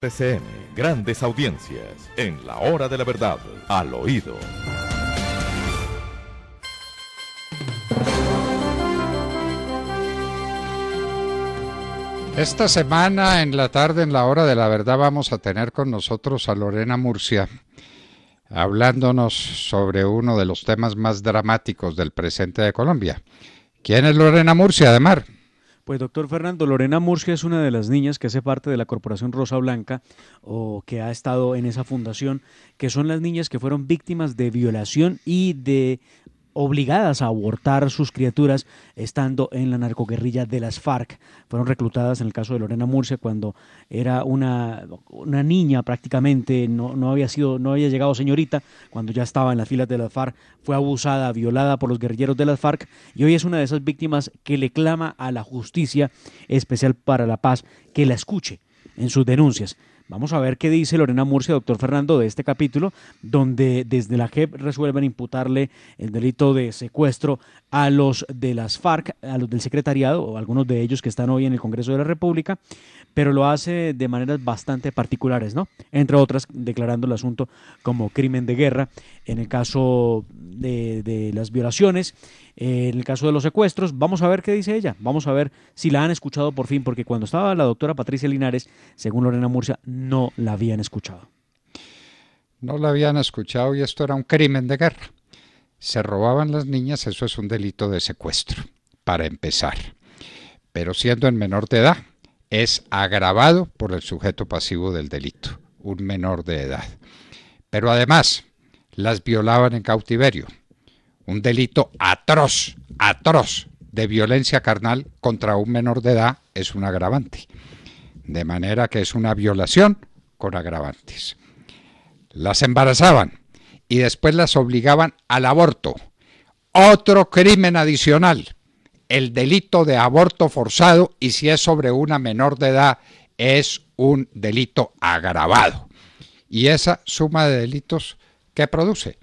TCM, grandes audiencias, en la hora de la verdad, al oído. Esta semana, en la tarde, en la hora de la verdad, vamos a tener con nosotros a Lorena Murcia, hablándonos sobre uno de los temas más dramáticos del presente de Colombia. ¿Quién es Lorena Murcia, de mar pues doctor Fernando, Lorena Murcia es una de las niñas que hace parte de la Corporación Rosa Blanca o que ha estado en esa fundación, que son las niñas que fueron víctimas de violación y de obligadas a abortar sus criaturas estando en la narcoguerrilla de las FARC. Fueron reclutadas en el caso de Lorena Murcia cuando era una, una niña prácticamente, no, había sido, no había llegado señorita, cuando ya estaba en las filas de las FARC, fue abusada, violada por los guerrilleros de las FARC y hoy es una de esas víctimas que le clama a la justicia especial para la paz que la escuche en sus denuncias. Vamos a ver qué dice Lorena Murcia, doctor Fernando, de este capítulo, donde desde la JEP resuelven imputarle el delito de secuestro a los de las FARC, a los del secretariado, o algunos de ellos que están hoy en el Congreso de la República, pero lo hace de maneras bastante particulares, ¿no? Entre otras, declarando el asunto como crimen de guerra en el caso de, las violaciones, en el caso de los secuestros. Vamos a ver qué dice ella, vamos a ver si la han escuchado por fin, porque cuando estaba la doctora Patricia Linares, según Lorena Murcia, no la habían escuchado. No la habían escuchado y esto era un crimen de guerra. Se robaban las niñas, eso es un delito de secuestro, para empezar. Pero siendo en menor de edad, es agravado por el sujeto pasivo del delito, un menor de edad. Pero además, las violaban en cautiverio. Un delito atroz, atroz de violencia carnal contra un menor de edad es un agravante de manera que es una violación con agravantes. Las embarazaban y después las obligaban al aborto. Otro crimen adicional, el delito de aborto forzado y si es sobre una menor de edad es un delito agravado. Y esa suma de delitos que produce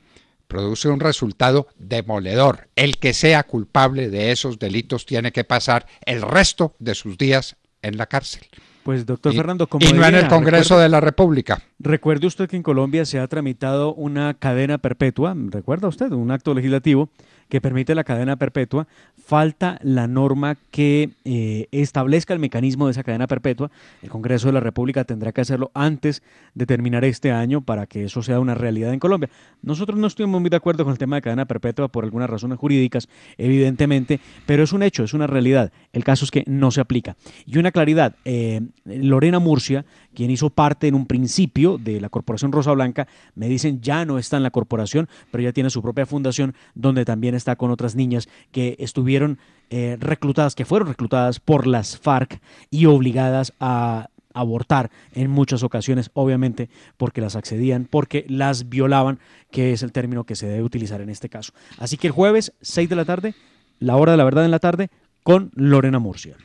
produce un resultado demoledor. El que sea culpable de esos delitos tiene que pasar el resto de sus días en la cárcel. Pues doctor y, Fernando, Y no en el Congreso de la República. Recuerde usted que en Colombia se ha tramitado una cadena perpetua, recuerda usted, un acto legislativo que permite la cadena perpetua, falta la norma que eh, establezca el mecanismo de esa cadena perpetua. El Congreso de la República tendrá que hacerlo antes de terminar este año para que eso sea una realidad en Colombia. Nosotros no estuvimos muy de acuerdo con el tema de cadena perpetua por algunas razones jurídicas, evidentemente, pero es un hecho, es una realidad. El caso es que no se aplica. Y una claridad, eh, Lorena Murcia, quien hizo parte en un principio de la Corporación Rosa Blanca, me dicen ya no está en la corporación, pero ya tiene su propia fundación donde también está con otras niñas que estuvieron eh, reclutadas, que fueron reclutadas por las FARC y obligadas a abortar en muchas ocasiones, obviamente, porque las accedían, porque las violaban, que es el término que se debe utilizar en este caso. Así que el jueves, 6 de la tarde, la hora de la verdad en la tarde, con Lorena Murcia.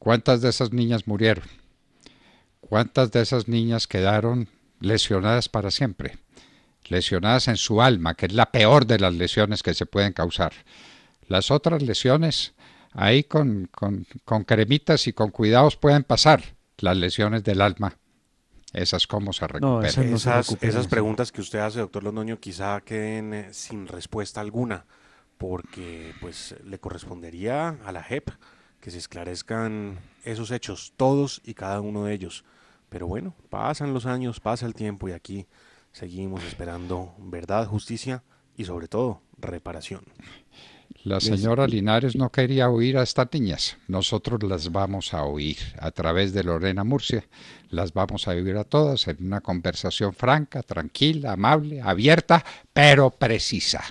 ¿Cuántas de esas niñas murieron? ¿Cuántas de esas niñas quedaron lesionadas para siempre? lesionadas en su alma, que es la peor de las lesiones que se pueden causar. Las otras lesiones, ahí con, con, con cremitas y con cuidados pueden pasar las lesiones del alma. Esas cómo se recuperan. esas, preguntas que usted hace, doctor Londoño, quizá queden eh, sin respuesta alguna, porque pues le correspondería a la JEP que se esclarezcan esos hechos, todos y cada uno de ellos. Pero bueno, pasan los años, pasa el tiempo y aquí Seguimos esperando verdad, justicia y sobre todo reparación. La pues señora Linares no quería oír a estas niñas. Nosotros las vamos a oír a través de Lorena Murcia. Las vamos a vivir a todas en una conversación franca, tranquila, amable, abierta, pero precisa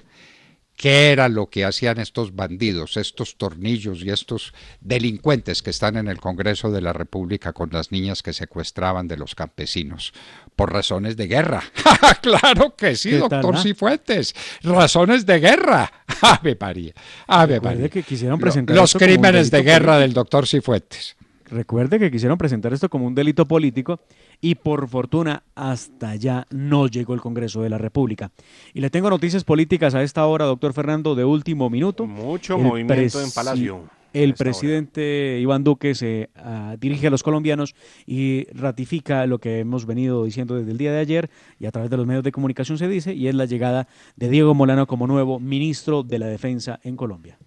qué era lo que hacían estos bandidos, estos tornillos y estos delincuentes que están en el Congreso de la República con las niñas que secuestraban de los campesinos por razones de guerra. Ah, claro que sí, doctor ah? Cifuentes, razones de guerra. Ave María, ave María. que quisieron presentar los crímenes de guerra del doctor Cifuentes. Recuerde que quisieron presentar esto como un delito político y por fortuna hasta ya no llegó el Congreso de la República. Y le tengo noticias políticas a esta hora, doctor Fernando, de último minuto. Mucho movimiento en Palacio. El presidente Iván Duque se ah, dirige a los colombianos y ratifica lo que hemos venido diciendo desde el día de ayer y a través de los medios de comunicación se dice, y es la llegada de Diego Molano como nuevo ministro de la Defensa en Colombia.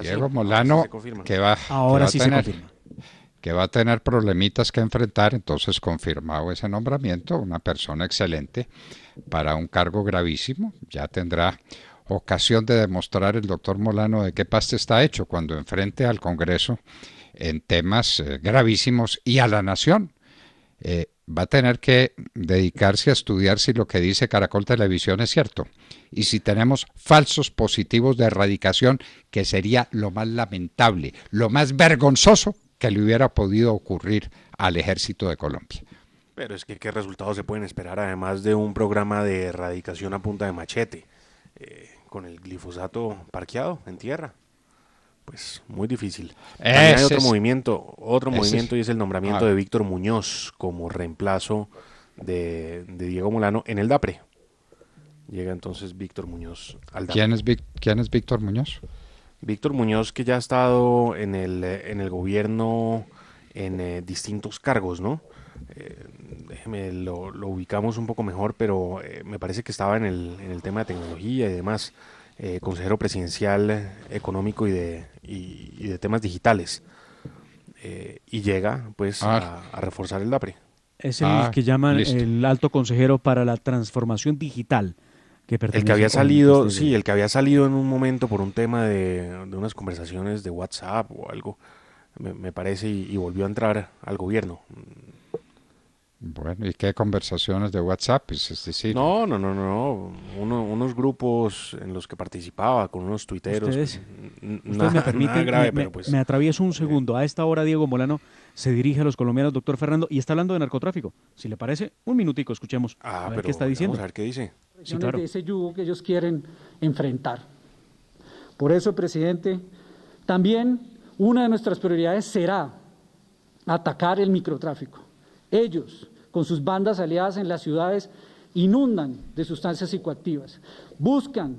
Diego Molano, que va, a tener, que problemitas que enfrentar, entonces confirmado ese nombramiento, una persona excelente para un cargo gravísimo, ya tendrá ocasión de demostrar el doctor Molano de qué pasta está hecho cuando enfrente al Congreso en temas eh, gravísimos y a la nación. Eh, va a tener que dedicarse a estudiar si lo que dice Caracol Televisión es cierto y si tenemos falsos positivos de erradicación, que sería lo más lamentable, lo más vergonzoso que le hubiera podido ocurrir al ejército de Colombia. Pero es que qué resultados se pueden esperar además de un programa de erradicación a punta de machete, eh, con el glifosato parqueado en tierra pues muy difícil. hay otro movimiento, otro movimiento y es el nombramiento ah. de Víctor Muñoz como reemplazo de, Diego Molano en el DAPRE. Llega entonces Víctor Muñoz al DAPRE. ¿Quién es, Víctor Muñoz? Víctor Muñoz que ya ha estado en el, eh, en el gobierno en eh, distintos cargos, ¿no? Eh, déjeme, lo, ubicamos un poco mejor, pero me parece que estaba en el, en el tema de tecnología y demás. Eh, consejero presidencial eh, económico y de, y, de temas digitales. Eh, y llega pues ah. a, reforzar el DAPRE. Es el ah, que llaman el alto consejero para la transformación digital. Que el que había salido, este sí, el que había salido en un momento por un tema de, unas conversaciones de WhatsApp o algo, me, parece, y, volvió a entrar al gobierno. Bueno, ¿y qué conversaciones de WhatsApp? Es decir, no, no, no, no. unos grupos en los que participaba con unos tuiteros. Ustedes, me permite, me, pero pues, me atravieso un segundo. A esta hora Diego Molano se dirige a los colombianos, doctor Fernando, y está hablando de narcotráfico. Si le parece, un minutico, escuchemos ah, qué está diciendo. Vamos a ver qué dice. Sí, claro. De ese yugo que ellos quieren enfrentar. Por eso, presidente, también una de nuestras prioridades será atacar el microtráfico. Ellos con sus bandas aliadas en las ciudades, inundan de sustancias psicoactivas, buscan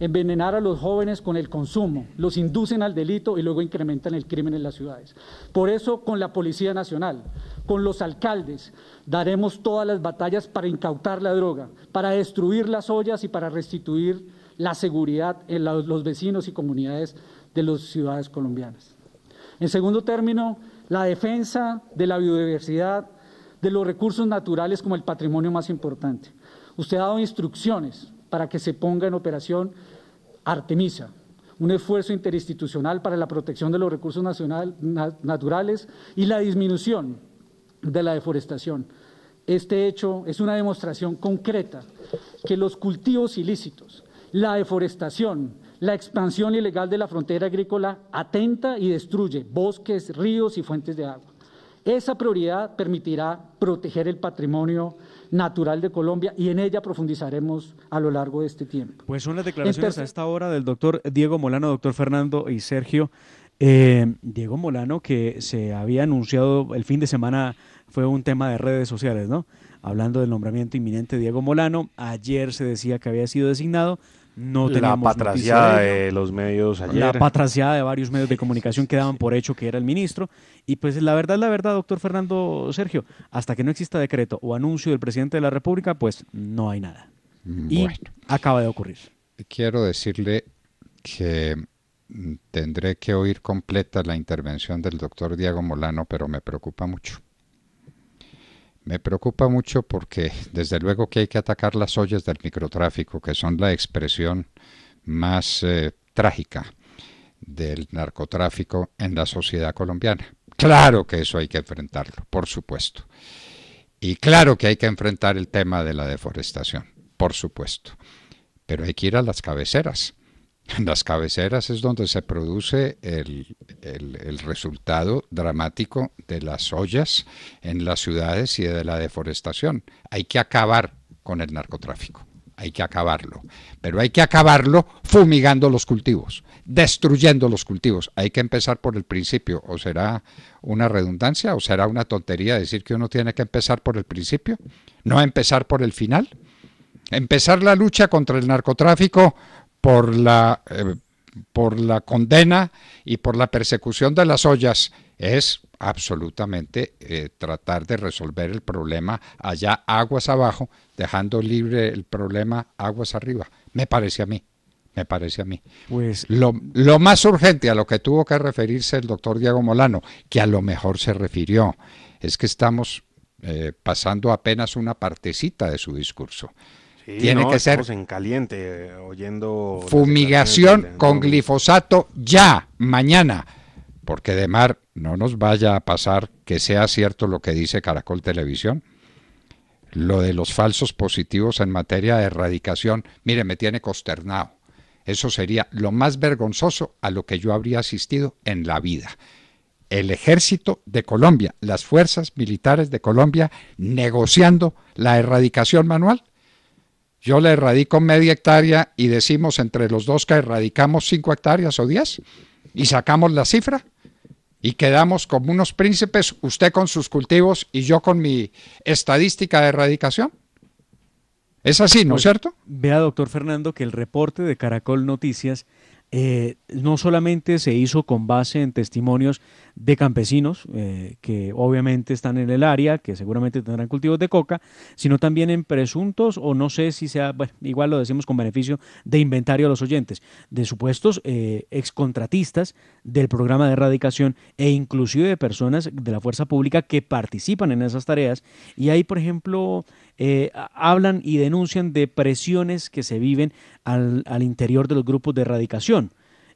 envenenar a los jóvenes con el consumo, los inducen al delito y luego incrementan el crimen en las ciudades. Por eso, con la Policía Nacional, con los alcaldes, daremos todas las batallas para incautar la droga, para destruir las ollas y para restituir la seguridad en los vecinos y comunidades de las ciudades colombianas. En segundo término, la defensa de la biodiversidad de los recursos naturales como el patrimonio más importante. Usted ha dado instrucciones para que se ponga en operación Artemisa, un esfuerzo interinstitucional para la protección de los recursos naturales y la disminución de la deforestación. Este hecho es una demostración concreta que los cultivos ilícitos, la deforestación, la expansión ilegal de la frontera agrícola atenta y destruye bosques, ríos y fuentes de agua. Esa prioridad permitirá proteger el patrimonio natural de Colombia y en ella profundizaremos a lo largo de este tiempo. Pues son las declaraciones a esta hora del doctor Diego Molano, doctor Fernando y Sergio. Eh, Diego Molano, que se había anunciado el fin de semana, fue un tema de redes sociales, ¿no? Hablando del nombramiento inminente de Diego Molano, ayer se decía que había sido designado, no la patraciada de, los medios La patraciada de varios medios de comunicación que daban por hecho que era el ministro. Y pues la verdad, es la verdad, doctor Fernando Sergio, hasta que no exista decreto o anuncio del presidente de la República, pues no hay nada. Mm, y acaba de ocurrir. Quiero decirle que mm, tendré que oír completa la intervención del doctor Diego Molano, pero me preocupa mucho. Me preocupa mucho porque desde luego que hay que atacar las ollas del microtráfico, que son la expresión más eh, trágica del narcotráfico en la sociedad colombiana. Claro que eso hay que enfrentarlo, por supuesto. Y claro que hay que enfrentar el tema de la deforestación, por supuesto. Pero hay que ir a las cabeceras. Las cabeceras es donde se produce el, el, resultado dramático de las ollas en las ciudades y de la deforestación. Hay que acabar con el narcotráfico, hay que acabarlo, pero hay que acabarlo fumigando los cultivos, destruyendo los cultivos. Hay que empezar por el principio, o será una redundancia, o será una tontería decir que uno tiene que empezar por el principio, no empezar por el final. Empezar la lucha contra el narcotráfico por la, eh, por la condena y por la persecución de las ollas es absolutamente eh, tratar de resolver el problema allá aguas abajo, dejando libre el problema aguas arriba. Me parece a mí, me parece a mí. Pues lo, más urgente a lo que tuvo que referirse el doctor Diego Molano, que a lo mejor se refirió, es que estamos eh, pasando apenas una partecita de su discurso. Tiene que ser en caliente, eh, oyendo fumigación con glifosato ya, mañana, porque de mar no nos vaya a pasar que sea cierto lo que dice Caracol Televisión. Lo de los falsos positivos en materia de erradicación, mire, me tiene consternado. Eso sería lo más vergonzoso a lo que yo habría asistido en la vida. El ejército de Colombia, las fuerzas militares de Colombia negociando la erradicación manual yo le erradico media hectárea y decimos entre los dos que erradicamos cinco hectáreas o diez y sacamos la cifra y quedamos como unos príncipes, usted con sus cultivos y yo con mi estadística de erradicación. Es así, ¿no es pues, cierto? Vea, doctor Fernando, que el reporte de Caracol Noticias eh, no solamente se hizo con base en testimonios de campesinos, eh, que obviamente están en el área, que seguramente tendrán cultivos de coca, sino también en presuntos, o no sé si sea, igual lo decimos con beneficio de inventario a los oyentes, de supuestos eh, excontratistas del programa de erradicación e inclusive de personas de la fuerza pública que participan en esas tareas. Y hay, por ejemplo, eh, hablan y denuncian de presiones que se viven al, interior de los grupos de erradicación.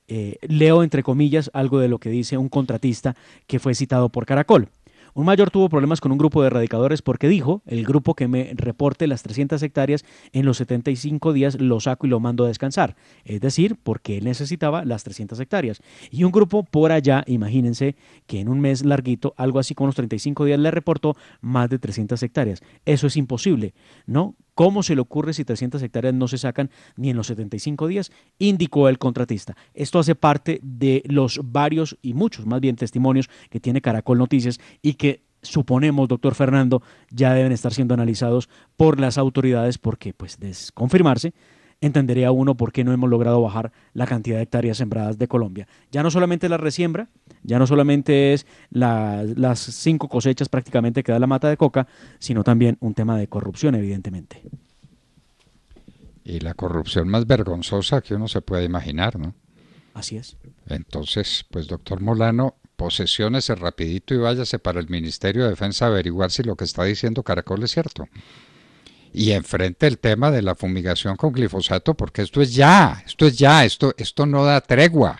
Eh, leo entre comillas algo de lo que dice un contratista que fue citado por Caracol. Un mayor tuvo problemas con un grupo de radicadores porque dijo, el grupo que me reporte las 300 hectáreas en los 75 días lo saco y lo mando a descansar. Es decir, porque él necesitaba las 300 hectáreas. Y un grupo por allá, imagínense que en un mes larguito, algo así como los 35 días le reportó más de 300 hectáreas. Eso es imposible, ¿no? ¿Cómo se le ocurre si 300 hectáreas no se sacan ni en los 75 días? Indicó el contratista. Esto hace parte de los varios y muchos, más bien, testimonios que tiene Caracol Noticias y que suponemos, doctor Fernando, ya deben estar siendo analizados por las autoridades porque, pues, desconfirmarse, entendería uno por qué no hemos logrado bajar la cantidad de hectáreas sembradas de Colombia. Ya no solamente la resiembra, ya no solamente es las cinco cosechas prácticamente que da la mata de coca, sino también un tema de corrupción, evidentemente. Y la corrupción más vergonzosa que uno se puede imaginar, ¿no? Así es. Entonces, pues doctor Molano, posesiones rapidito y váyase para el Ministerio de Defensa a averiguar si lo que está diciendo Caracol es cierto. Y enfrente el tema de la fumigación con glifosato, porque esto es ya, esto es ya, esto, esto no da tregua.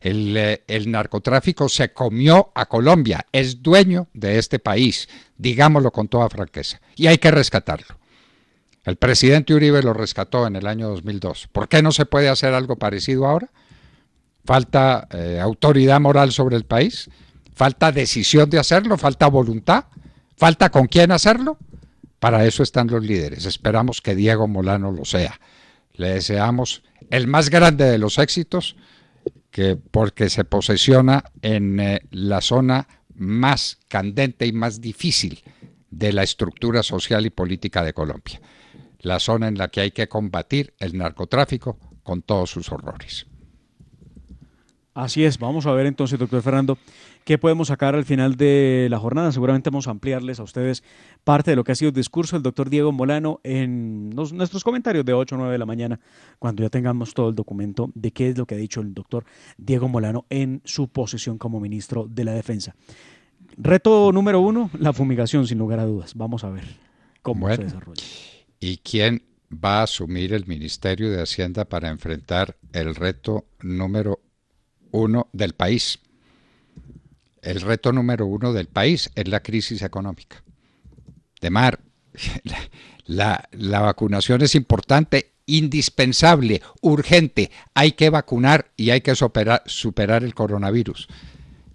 Eh, el, narcotráfico se comió a Colombia, es dueño de este país, digámoslo con toda franqueza, y hay que rescatarlo. El presidente Uribe lo rescató en el año 2002. ¿Por qué no se puede hacer algo parecido ahora? ¿Falta eh, autoridad moral sobre el país? ¿Falta decisión de hacerlo? ¿Falta voluntad? ¿Falta con quién hacerlo? Para eso están los líderes. Esperamos que Diego Molano lo sea. Le deseamos el más grande de los éxitos que porque se posesiona en eh, la zona más candente y más difícil de la estructura social y política de Colombia, la zona en la que hay que combatir el narcotráfico con todos sus horrores. Así es, vamos a ver entonces, doctor Fernando, qué podemos sacar al final de la jornada. Seguramente vamos a ampliarles a ustedes parte de lo que ha sido el discurso del doctor Diego Molano en nuestros comentarios de 8 o 9 de la mañana, cuando ya tengamos todo el documento de qué es lo que ha dicho el doctor Diego Molano en su posición como ministro de la Defensa. Reto número uno, la fumigación, sin lugar a dudas. Vamos a ver cómo se desarrolla. ¿Y quién va a asumir el Ministerio de Hacienda para enfrentar el reto número uno uno del país. El reto número uno del país es la crisis económica. De mar, la, la vacunación es importante, indispensable, urgente. Hay que vacunar y hay que superar, superar el coronavirus.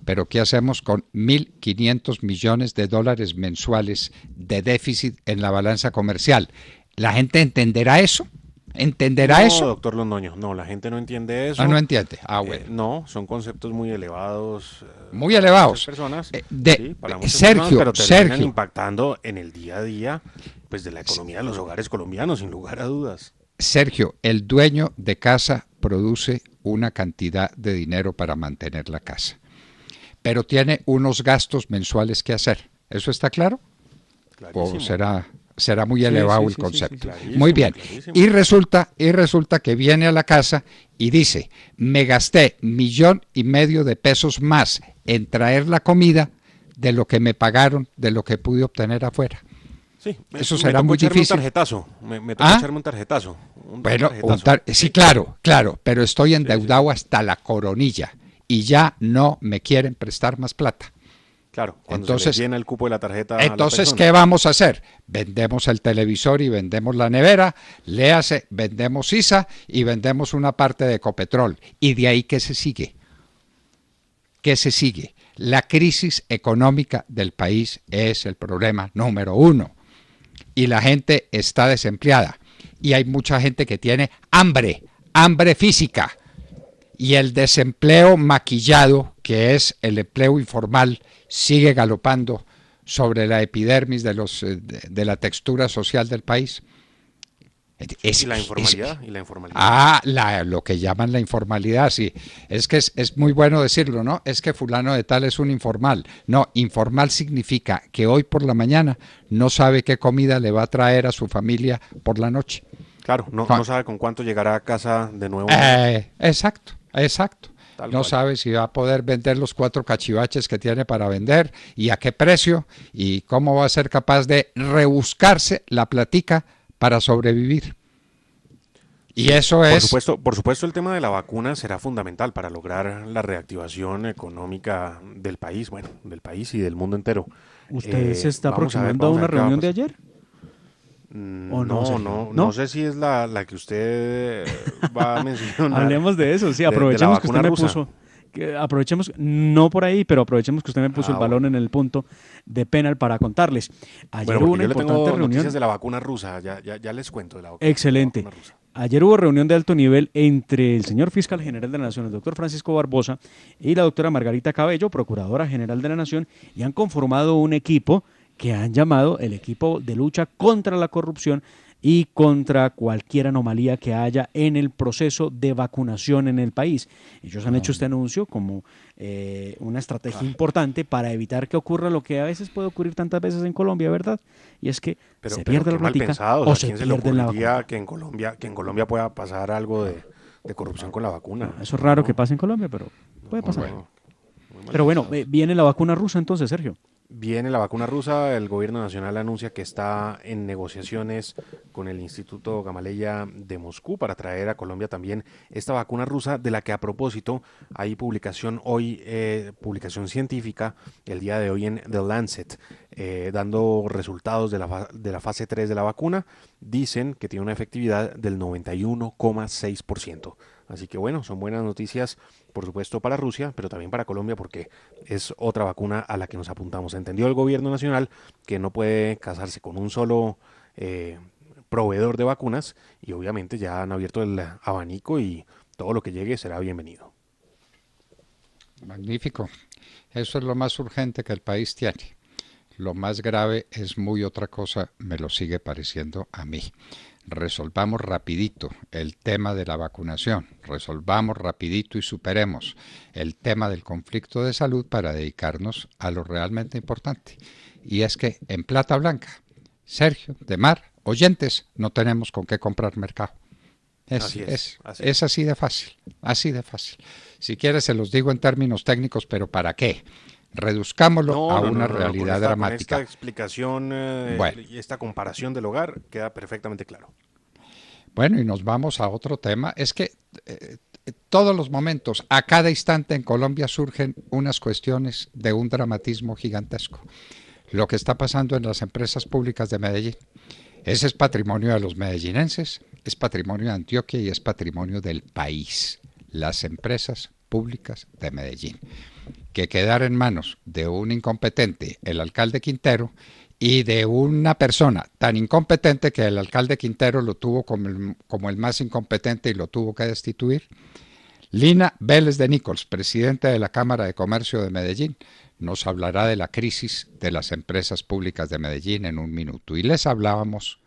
Pero ¿qué hacemos con 1.500 millones de dólares mensuales de déficit en la balanza comercial? ¿La gente entenderá eso? ¿Entenderá eso? No, doctor Londoño, no, la gente no entiende eso. Ah, no entiende. Ah, eh, bueno. no, son conceptos muy elevados. Eh, muy elevados. Eh, para personas. Sergio, personas, pero Sergio. impactando en el día a día pues, de la economía de los hogares colombianos, sin lugar a dudas. Sergio, el dueño de casa produce una cantidad de dinero para mantener la casa, pero tiene unos gastos mensuales que hacer. ¿Eso está claro? Clarísimo. ¿O será será muy elevado el concepto. muy bien. Y resulta, y resulta que viene a la casa y dice, me gasté millón y medio de pesos más en traer la comida de lo que me pagaron, de lo que pude obtener afuera. Sí, eso será muy difícil. Un tarjetazo, me, me ¿Ah? echarme un tarjetazo. bueno, sí, claro, claro, pero estoy endeudado hasta la coronilla y ya no me quieren prestar más plata. Claro, entonces, se el cupo de la tarjeta. Entonces, ¿qué vamos a hacer? Vendemos el televisor y vendemos la nevera, le vendemos ISA y vendemos una parte de Ecopetrol. ¿Y de ahí qué se sigue? ¿Qué se sigue? La crisis económica del país es el problema número uno. Y la gente está desempleada. Y hay mucha gente que tiene hambre, hambre física. Y el desempleo maquillado que es el empleo informal, sigue galopando sobre la epidermis de, los, eh, de, la textura social del país. Es, la informalidad? Ah, lo que llaman la informalidad, sí. Es que es, muy bueno decirlo, ¿no? Es que fulano de tal es un informal. No, informal significa que hoy por la mañana no sabe qué comida le va a traer a su familia por la noche. Claro, no, sabe con cuánto llegará a casa de nuevo. Eh, exacto, exacto no sabe si va a poder vender los cuatro cachivaches que tiene para vender y a qué precio y cómo va a ser capaz de rebuscarse la platica para sobrevivir. Y eso es... Por supuesto, por supuesto, el tema de la vacuna será fundamental para lograr la reactivación económica del país, bueno, del país y del mundo entero. ¿Usted eh, se está aproximando a una reunión de ayer? No, no, no, sé si es la, que usted va a mencionar. Hablemos de eso, sí, aprovechemos que usted me puso. aprovechemos, no por ahí, pero aprovechemos que usted me puso ah, el balón en el punto de penal para contarles. Ayer hubo una importante reunión. de la vacuna rusa, ya, ya, les cuento la Excelente. Ayer hubo reunión de alto nivel entre el señor fiscal general de la Nación, el doctor Francisco Barbosa, y la doctora Margarita Cabello, procuradora general de la Nación, y han conformado un equipo que han llamado el equipo de lucha contra la corrupción y contra cualquier anomalía que haya en el proceso de vacunación en el país. Ellos han hecho este anuncio como eh, una estrategia importante para evitar que ocurra lo que a veces puede ocurrir tantas veces en Colombia, ¿verdad? Y es que se pierde pero la plática o, se, pierde la que en Colombia que en Colombia pueda pasar algo de, corrupción con la vacuna. Ah, eso es raro que pase en Colombia, pero puede pasar. Pero bueno, viene la vacuna rusa entonces, Sergio. Viene la vacuna rusa, el gobierno nacional anuncia que está en negociaciones con el Instituto Gamaleya de Moscú para traer a Colombia también esta vacuna rusa, de la que a propósito hay publicación hoy, eh, publicación científica, el día de hoy en The Lancet, eh, dando resultados de la, de la fase 3 de la vacuna. Dicen que tiene una efectividad del 91,6%. Así que bueno, son buenas noticias, por supuesto, para Rusia, pero también para Colombia, porque es otra vacuna a la que nos apuntamos. Entendió el gobierno nacional que no puede casarse con un solo eh, proveedor de vacunas y obviamente ya han abierto el abanico y todo lo que llegue será bienvenido. Magnífico. Eso es lo más urgente que el país tiene. Lo más grave es muy otra cosa, me lo sigue pareciendo a mí resolvamos rapidito el tema de la vacunación, resolvamos rapidito y superemos el tema del conflicto de salud para dedicarnos a lo realmente importante. Y es que en Plata Blanca, Sergio, de Mar, oyentes, no tenemos con qué comprar mercado. Es así, de fácil, así de fácil. Si quieres se los digo en términos técnicos, pero ¿para qué? reduzcámoslo a una realidad dramática. esta explicación eh, y esta comparación del hogar queda perfectamente claro. Bueno, y nos vamos a otro tema. Es que eh, todos los momentos, a cada instante en Colombia surgen unas cuestiones de un dramatismo gigantesco. Lo que está pasando en las empresas públicas de Medellín. Ese es patrimonio de los medellinenses, es patrimonio de Antioquia y es patrimonio del país. Las empresas públicas de Medellín que quedara en manos de un incompetente, el alcalde Quintero, y de una persona tan incompetente que el alcalde Quintero lo tuvo como el, más incompetente y lo tuvo que destituir. Lina Vélez de Nichols, presidenta de la Cámara de Comercio de Medellín, nos hablará de la crisis de las empresas públicas de Medellín en un minuto. Y les hablábamos.